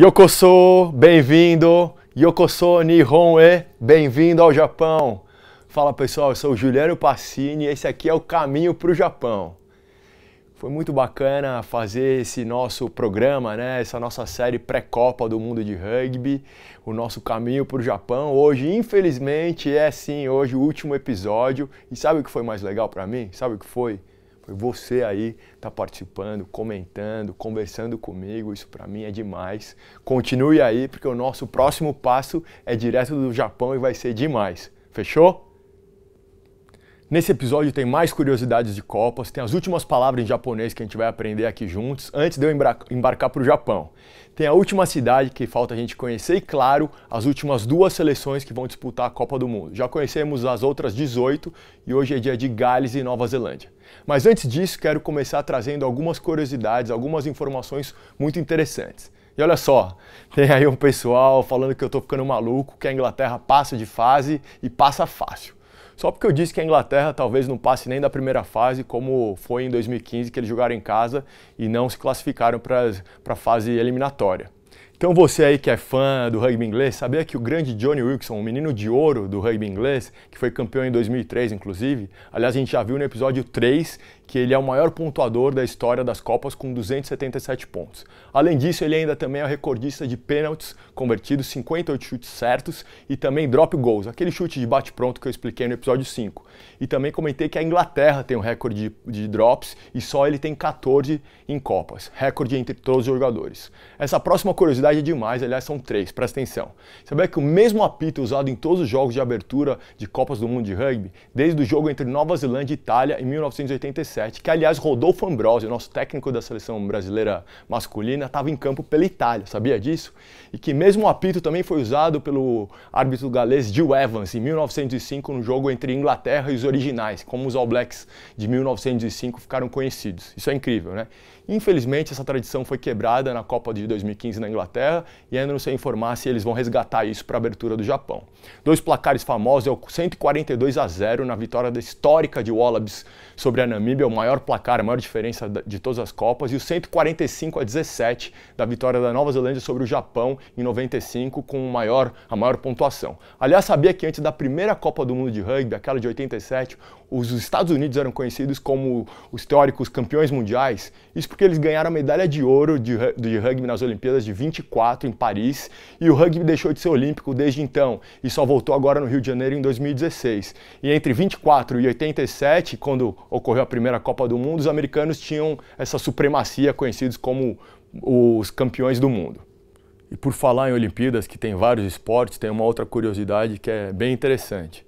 Yokoso, bem-vindo! Yokoso Nihon e bem-vindo ao Japão! Fala pessoal, eu sou o Juliano Passini e esse aqui é o Caminho para o Japão. Foi muito bacana fazer esse nosso programa, né? essa nossa série pré-Copa do Mundo de Rugby, o nosso caminho para o Japão. Hoje, infelizmente, é sim, hoje o último episódio. E sabe o que foi mais legal para mim? Sabe o que foi? Foi você aí tá participando, comentando, conversando comigo, isso para mim é demais. Continue aí porque o nosso próximo passo é direto do Japão e vai ser demais. Fechou? Nesse episódio tem mais curiosidades de Copas, tem as últimas palavras em japonês que a gente vai aprender aqui juntos antes de eu embarcar para o Japão. Tem a última cidade que falta a gente conhecer e, claro, as últimas duas seleções que vão disputar a Copa do Mundo. Já conhecemos as outras 18 e hoje é dia de Gales e Nova Zelândia. Mas antes disso, quero começar trazendo algumas curiosidades, algumas informações muito interessantes. E olha só, tem aí um pessoal falando que eu estou ficando maluco, que a Inglaterra passa de fase e passa fácil. Só porque eu disse que a Inglaterra talvez não passe nem da primeira fase, como foi em 2015, que eles jogaram em casa e não se classificaram para a fase eliminatória. Então você aí que é fã do rugby inglês, sabia que o grande Johnny Wilson, o menino de ouro do rugby inglês, que foi campeão em 2003 inclusive, aliás a gente já viu no episódio 3 que ele é o maior pontuador da história das Copas com 277 pontos. Além disso, ele ainda também é o recordista de pênaltis convertidos, 58 chutes certos e também drop goals, aquele chute de bate pronto que eu expliquei no episódio 5. E também comentei que a Inglaterra tem um recorde de, de drops e só ele tem 14 em Copas, recorde entre todos os jogadores. Essa próxima curiosidade é demais, aliás, são três, presta atenção. Sabia que o mesmo apito é usado em todos os jogos de abertura de Copas do Mundo de Rugby, desde o jogo entre Nova Zelândia e Itália em 1987, que aliás Rodolfo Ambrosio, nosso técnico da seleção brasileira masculina, estava em campo pela Itália, sabia disso? E que mesmo o apito também foi usado pelo árbitro galês Gil Evans em 1905 no jogo entre Inglaterra e os originais, como os All Blacks de 1905 ficaram conhecidos. Isso é incrível, né? Infelizmente, essa tradição foi quebrada na Copa de 2015 na Inglaterra e ainda não sei informar se eles vão resgatar isso para a abertura do Japão. Dois placares famosos é o 142 a 0 na vitória histórica de Wallabies sobre a Namíbia, o maior placar, a maior diferença de todas as Copas, e o 145 a 17 da vitória da Nova Zelândia sobre o Japão em 95 com o maior, a maior pontuação. Aliás, sabia que antes da primeira Copa do Mundo de Rugby, aquela de 87, os Estados Unidos eram conhecidos como os teóricos campeões mundiais. Isso porque eles ganharam a medalha de ouro de, de rugby nas Olimpíadas de 24 em Paris e o rugby deixou de ser olímpico desde então e só voltou agora no Rio de Janeiro em 2016. E entre 24 e 87, quando ocorreu a primeira Copa do Mundo, os americanos tinham essa supremacia conhecidos como os campeões do mundo. E por falar em Olimpíadas, que tem vários esportes, tem uma outra curiosidade que é bem interessante.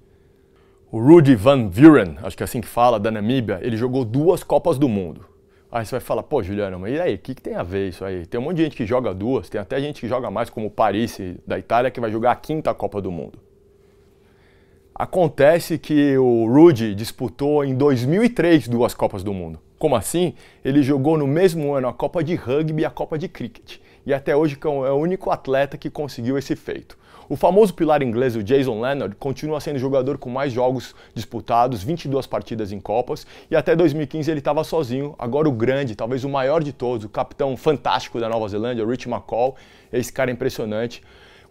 O Rudy Van Vuren, acho que é assim que fala, da Namíbia, ele jogou duas Copas do Mundo. Aí você vai falar, pô, Juliano, mas e aí, o que, que tem a ver isso aí? Tem um monte de gente que joga duas, tem até gente que joga mais, como o Paris da Itália, que vai jogar a quinta Copa do Mundo. Acontece que o Rudy disputou em 2003 duas Copas do Mundo. Como assim? Ele jogou no mesmo ano a Copa de Rugby e a Copa de Cricket. E até hoje é, é o único atleta que conseguiu esse feito. O famoso pilar inglês, o Jason Leonard, continua sendo o jogador com mais jogos disputados, 22 partidas em Copas, e até 2015 ele estava sozinho. Agora o grande, talvez o maior de todos, o capitão fantástico da Nova Zelândia, Rich McCall, esse cara é impressionante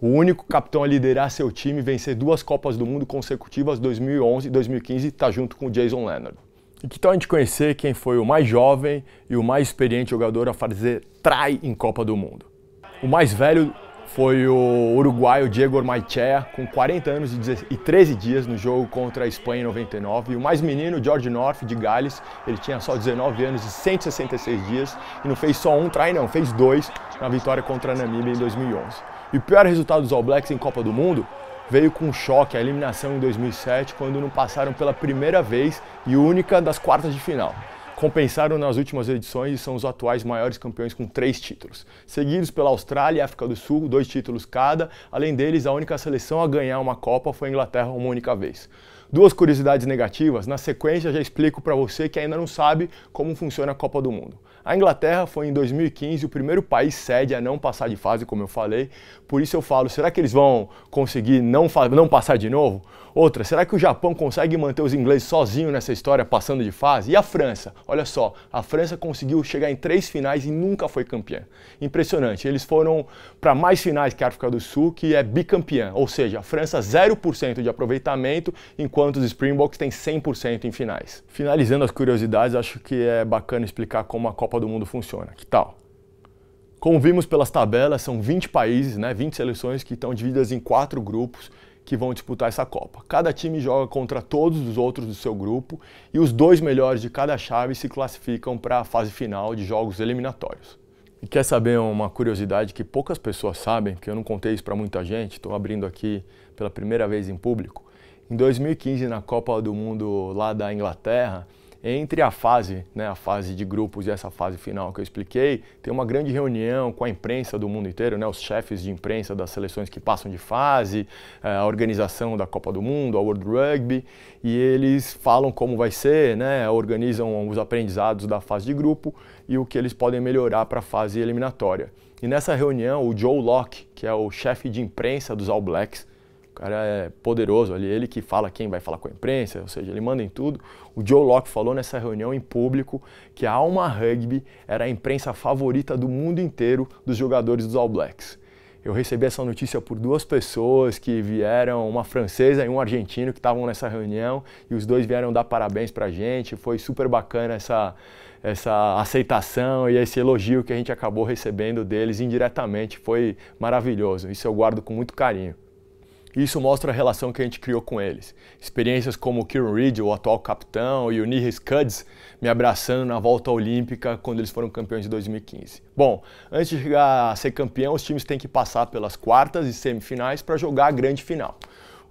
o único capitão a liderar seu time, vencer duas Copas do Mundo consecutivas, 2011 e 2015, está junto com o Jason Leonard. E que tal a gente conhecer quem foi o mais jovem e o mais experiente jogador a fazer try em Copa do Mundo? O mais velho foi o uruguaio Diego Ormaechea, com 40 anos e 13 dias no jogo contra a Espanha em 99. E o mais menino, George North, de Gales, ele tinha só 19 anos e 166 dias e não fez só um try, não, fez dois na vitória contra a Namíbia em 2011. E o pior resultado dos All Blacks em Copa do Mundo veio com um choque a eliminação em 2007, quando não passaram pela primeira vez e única das quartas de final compensaram nas últimas edições e são os atuais maiores campeões com três títulos, seguidos pela Austrália e África do Sul, dois títulos cada. Além deles, a única seleção a ganhar uma Copa foi a Inglaterra uma única vez. Duas curiosidades negativas, na sequência já explico para você que ainda não sabe como funciona a Copa do Mundo. A Inglaterra foi em 2015 o primeiro país sede a não passar de fase, como eu falei, por isso eu falo, será que eles vão conseguir não, não passar de novo? Outra, será que o Japão consegue manter os ingleses sozinho nessa história, passando de fase? E a França? Olha só, a França conseguiu chegar em três finais e nunca foi campeã. Impressionante, eles foram para mais finais que a África do Sul, que é bicampeã, ou seja, a França 0% de aproveitamento, enquanto enquanto os Springboks têm 100% em finais. Finalizando as curiosidades, acho que é bacana explicar como a Copa do Mundo funciona. Que tal? Como vimos pelas tabelas, são 20 países, né, 20 seleções que estão divididas em quatro grupos que vão disputar essa Copa. Cada time joga contra todos os outros do seu grupo e os dois melhores de cada chave se classificam para a fase final de jogos eliminatórios. E quer saber uma curiosidade que poucas pessoas sabem, porque eu não contei isso para muita gente, estou abrindo aqui pela primeira vez em público em 2015 na Copa do Mundo lá da Inglaterra, entre a fase, né, a fase de grupos e essa fase final que eu expliquei, tem uma grande reunião com a imprensa do mundo inteiro, né, os chefes de imprensa das seleções que passam de fase, eh, a organização da Copa do Mundo, a World Rugby, e eles falam como vai ser, né, organizam os aprendizados da fase de grupo e o que eles podem melhorar para a fase eliminatória. E nessa reunião, o Joe Locke, que é o chefe de imprensa dos All Blacks, cara é poderoso ali, ele que fala quem vai falar com a imprensa, ou seja, ele manda em tudo. O Joe Locke falou nessa reunião em público que a Alma Rugby era a imprensa favorita do mundo inteiro dos jogadores dos All Blacks. Eu recebi essa notícia por duas pessoas que vieram, uma francesa e um argentino que estavam nessa reunião, e os dois vieram dar parabéns pra gente. Foi super bacana essa, essa aceitação e esse elogio que a gente acabou recebendo deles indiretamente. Foi maravilhoso. Isso eu guardo com muito carinho. Isso mostra a relação que a gente criou com eles. Experiências como o Kieran Reed, o atual capitão, e o Nihis Scuds me abraçando na volta olímpica quando eles foram campeões de 2015. Bom, antes de chegar a ser campeão, os times têm que passar pelas quartas e semifinais para jogar a grande final.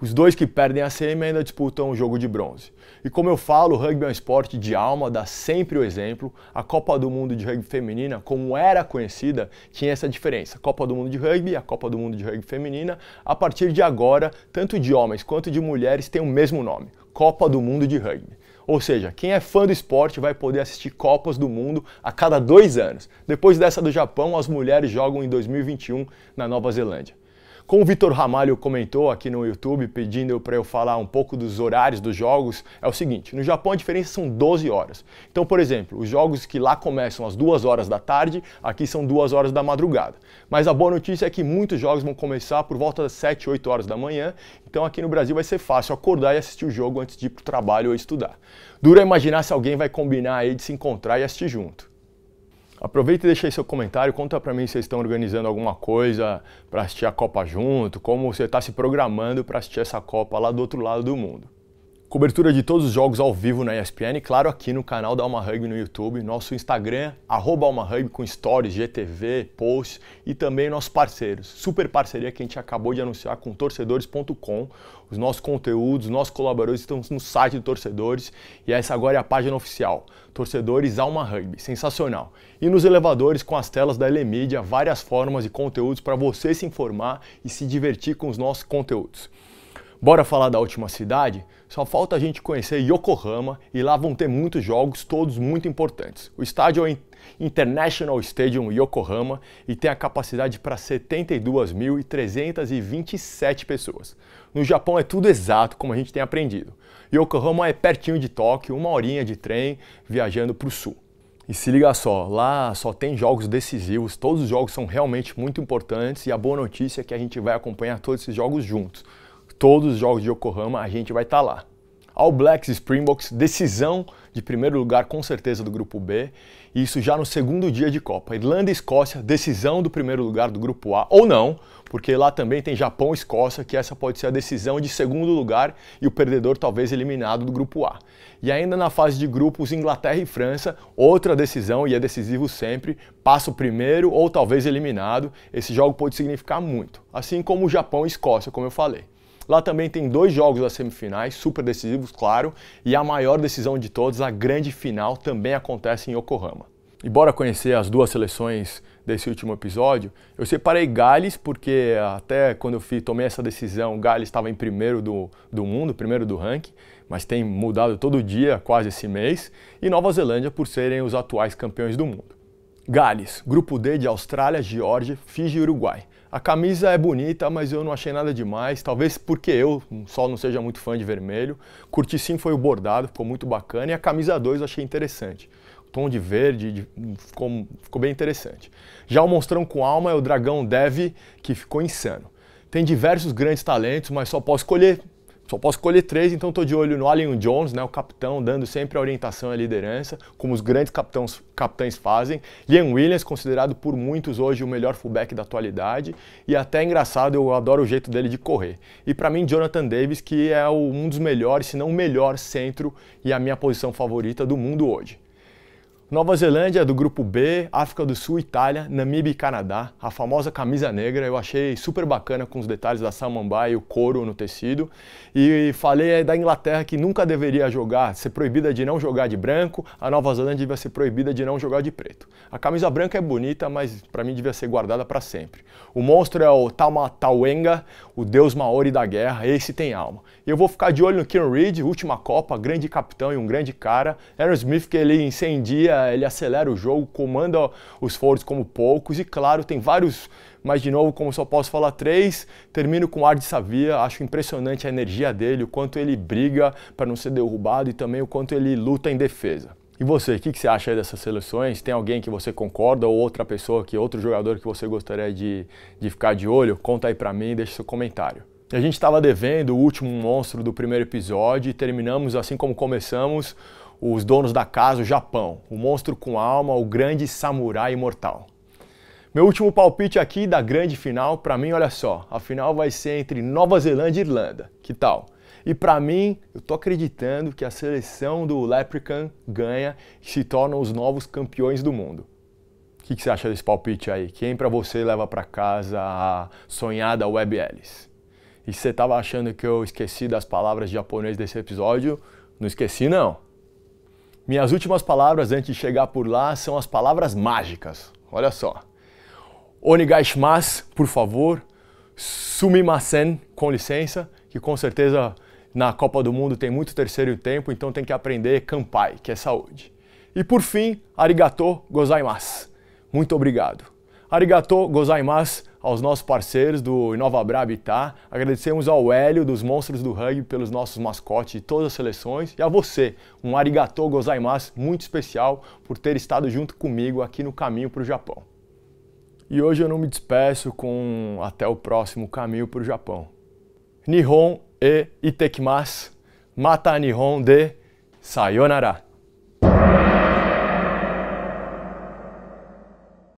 Os dois que perdem a semi ainda disputam o jogo de bronze. E como eu falo, o rugby é um esporte de alma, dá sempre o exemplo. A Copa do Mundo de Rugby Feminina, como era conhecida, tinha essa diferença. Copa do Mundo de Rugby e a Copa do Mundo de Rugby Feminina, a partir de agora, tanto de homens quanto de mulheres têm o mesmo nome: Copa do Mundo de Rugby. Ou seja, quem é fã do esporte vai poder assistir Copas do Mundo a cada dois anos. Depois dessa do Japão, as mulheres jogam em 2021 na Nova Zelândia. Como o Vitor Ramalho comentou aqui no YouTube, pedindo para eu falar um pouco dos horários dos jogos, é o seguinte: no Japão a diferença são 12 horas. Então, por exemplo, os jogos que lá começam às 2 horas da tarde, aqui são 2 horas da madrugada. Mas a boa notícia é que muitos jogos vão começar por volta das 7, 8 horas da manhã, então aqui no Brasil vai ser fácil acordar e assistir o jogo antes de ir para o trabalho ou estudar. Dura imaginar se alguém vai combinar aí de se encontrar e assistir junto. Aproveita e deixa aí seu comentário, conta para mim se vocês estão organizando alguma coisa para assistir a Copa junto, como você está se programando para assistir essa Copa lá do outro lado do mundo. Cobertura de todos os jogos ao vivo na ESPN claro, aqui no canal da Alma Rugby no YouTube, nosso Instagram, arroba Alma Rugby com stories, GTV, posts e também nossos parceiros. Super parceria que a gente acabou de anunciar com torcedores.com. Os nossos conteúdos, nossos colaboradores estão no site do Torcedores e essa agora é a página oficial. Torcedores Alma Rugby, sensacional. E nos elevadores com as telas da Elemídia, várias formas e conteúdos para você se informar e se divertir com os nossos conteúdos. Bora falar da última cidade? Só falta a gente conhecer Yokohama e lá vão ter muitos jogos, todos muito importantes. O estádio é o International Stadium Yokohama e tem a capacidade para 72.327 pessoas. No Japão é tudo exato como a gente tem aprendido. Yokohama é pertinho de Tóquio, uma horinha de trem viajando para o sul. E se liga só, lá só tem jogos decisivos, todos os jogos são realmente muito importantes e a boa notícia é que a gente vai acompanhar todos esses jogos juntos todos os jogos de Yokohama a gente vai estar tá lá. All Blacks e Springboks, decisão de primeiro lugar com certeza do grupo B, e isso já no segundo dia de Copa. Irlanda e Escócia, decisão do primeiro lugar do grupo A ou não, porque lá também tem Japão e Escócia, que essa pode ser a decisão de segundo lugar e o perdedor talvez eliminado do grupo A. E ainda na fase de grupos Inglaterra e França, outra decisão e é decisivo sempre, passa o primeiro ou talvez eliminado. Esse jogo pode significar muito, assim como o Japão e Escócia, como eu falei. Lá também tem dois jogos das semifinais, super decisivos, claro, e a maior decisão de todas, a grande final, também acontece em Yokohama. E bora conhecer as duas seleções desse último episódio. Eu separei Gales porque até quando eu fui tomei essa decisão, Gales estava em primeiro do, do mundo, primeiro do ranking, mas tem mudado todo dia, quase esse mês, e Nova Zelândia por serem os atuais campeões do mundo. Gales, grupo D de Austrália, Geórgia, Fiji e Uruguai. A camisa é bonita, mas eu não achei nada demais, talvez porque eu só não seja muito fã de vermelho. Curti sim foi o bordado, ficou muito bacana, e a camisa 2 eu achei interessante. O tom de verde de, ficou, ficou bem interessante. Já o monstrão com alma é o dragão Dev, que ficou insano. Tem diversos grandes talentos, mas só posso escolher só posso escolher três, então estou de olho no Allen Jones, né, o capitão, dando sempre a orientação e a liderança, como os grandes capitãos, capitães fazem. Liam Williams, considerado por muitos hoje o melhor fullback da atualidade, e até é engraçado, eu adoro o jeito dele de correr. E para mim, Jonathan Davis, que é um dos melhores, se não o melhor centro e a minha posição favorita do mundo hoje. Nova Zelândia, do grupo B, África do Sul, Itália, Namíbia e Canadá. A famosa camisa negra, eu achei super bacana com os detalhes da samambaia e o couro no tecido. E falei é, da Inglaterra que nunca deveria jogar, ser proibida de não jogar de branco, a Nova Zelândia devia ser proibida de não jogar de preto. A camisa branca é bonita, mas para mim devia ser guardada para sempre. O monstro é o Tamatauenga, o deus maori da guerra, esse tem alma. E eu vou ficar de olho no Kieran Reid, última Copa, grande capitão e um grande cara. Aaron Smith que ele incendia ele acelera o jogo, comanda os foros como poucos e claro, tem vários, mas de novo, como só posso falar três, termino com o ar de Savia, acho impressionante a energia dele, o quanto ele briga para não ser derrubado e também o quanto ele luta em defesa. E você, o que, que, você acha dessas seleções? Tem alguém que você concorda ou outra pessoa, que outro jogador que você gostaria de, de ficar de olho? Conta aí para mim e deixa seu comentário. A gente estava devendo o último monstro do primeiro episódio e terminamos assim como começamos, os donos da casa, o Japão, o monstro com alma, o grande samurai imortal. Meu último palpite aqui da grande final, para mim, olha só, a final vai ser entre Nova Zelândia e Irlanda. Que tal? E para mim, eu tô acreditando que a seleção do Leprechaun ganha e se tornam os novos campeões do mundo. O que, que, você acha desse palpite aí? Quem para você leva para casa a sonhada Web E se você tava achando que eu esqueci das palavras de japonês desse episódio, não esqueci não. Minhas últimas palavras antes de chegar por lá são as palavras mágicas. Olha só. Onigashimasu, por favor. Sumimasen, com licença, que com certeza na Copa do Mundo tem muito terceiro tempo, então tem que aprender kampai, que é saúde. E por fim, arigato gozaimasu. Muito obrigado. Arigato gozaimasu, aos nossos parceiros do Brab Habitat, tá? agradecemos ao Hélio dos Monstros do Rugby pelos nossos mascotes de todas as seleções e a você, um arigatou gozaimasu muito especial por ter estado junto comigo aqui no caminho para o Japão. E hoje eu não me despeço com até o próximo caminho para o Japão. Nihon e itekimasu, mata Nihon de sayonara.